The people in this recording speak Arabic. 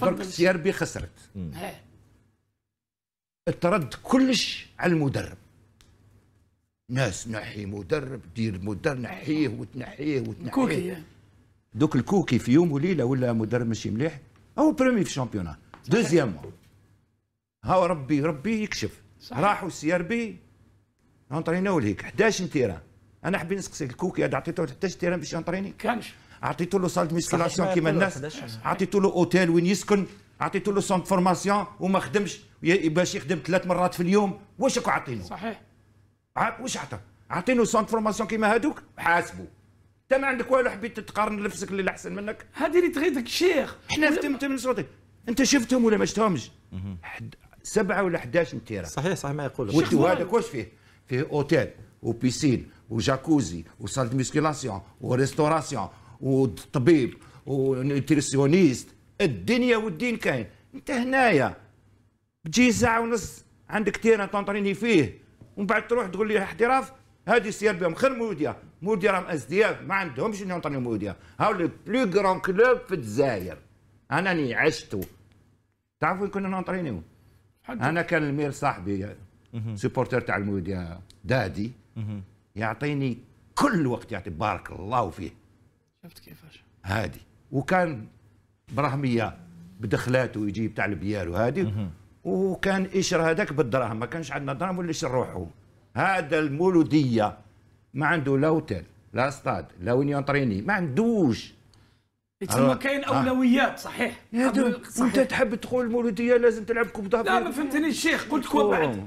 درك السي ار بي خسرت اطرد كلش على المدرب ناس نحي مدرب دير مدرب نحيه أيوة. وتنحيه وتنحيه كوكي يعني. دوك الكوكي في يوم وليله ولا مدرب ماشي مليح هو برومي في الشامبيونان دوزيام ها ربي ربي يكشف صحيح. راحوا السي ار بي انطريناو ليك 11 تيران انا حبيت نسقسيك الكوكي هذا عطيته 11 تيران باش انطريني كانش عطيتو له صاله ميسكولاسيون كيما الناس عطيتو له اوتيل وين يسكن عطيتو له سونت فورماسيون وما خدمش باش يخدم ثلاث مرات في اليوم واش راكو عاطينه صحيح واش عطى عطينه سونت فورماسيون كيما هادوك حاسبوا انت ما عندك والو حبيت تقارن نفسك اللي احسن منك هذه اللي تغيضك شيخ احنا فهمت من صوتي انت شفتهم ولا ما شفتهمش سبعه ولا 11 تيرا صحيح صحيح ما يقولوا وهذاك واش فيه فيه اوتيل وبيسين وجاكوزي وصاله ميسكيلاسيون وريستوراسيون وطبيب ونيوتريسيونيست الدنيا والدين كاين انت هنايا تجي ساعه ونص عندك تيران تنطريني فيه ومن بعد تروح تقول لي احتراف هذه سيار بهم خير موديا موديا راهم اس ازدياف ما عندهمش انهم موديا هاو لي بلو كرون كلوب في الجزائر انا ني عشتو تعرفوا وين كنا نونطرينيو انا كان المير صاحبي سيبورتر تاع الموديا دادي يعطيني كل وقت يعطي بارك الله فيه شفت كيفاش هادي وكان برهميه بدخلاته يجيب تاع البيار وهادي وكان اشر هذاك بالدراهم ما كانش عندنا دراهم ولا اشر روحه هذا المولوديه ما عنده لا اوتيل لا استاد لا وين يونتريني ما عندوش إيه، تسمى أه. كاين آه. اولويات صحيح انت تحب تقول المولوديه لازم تلعب كوب لا ما فهمتنيش الشيخ قلت كوب بعد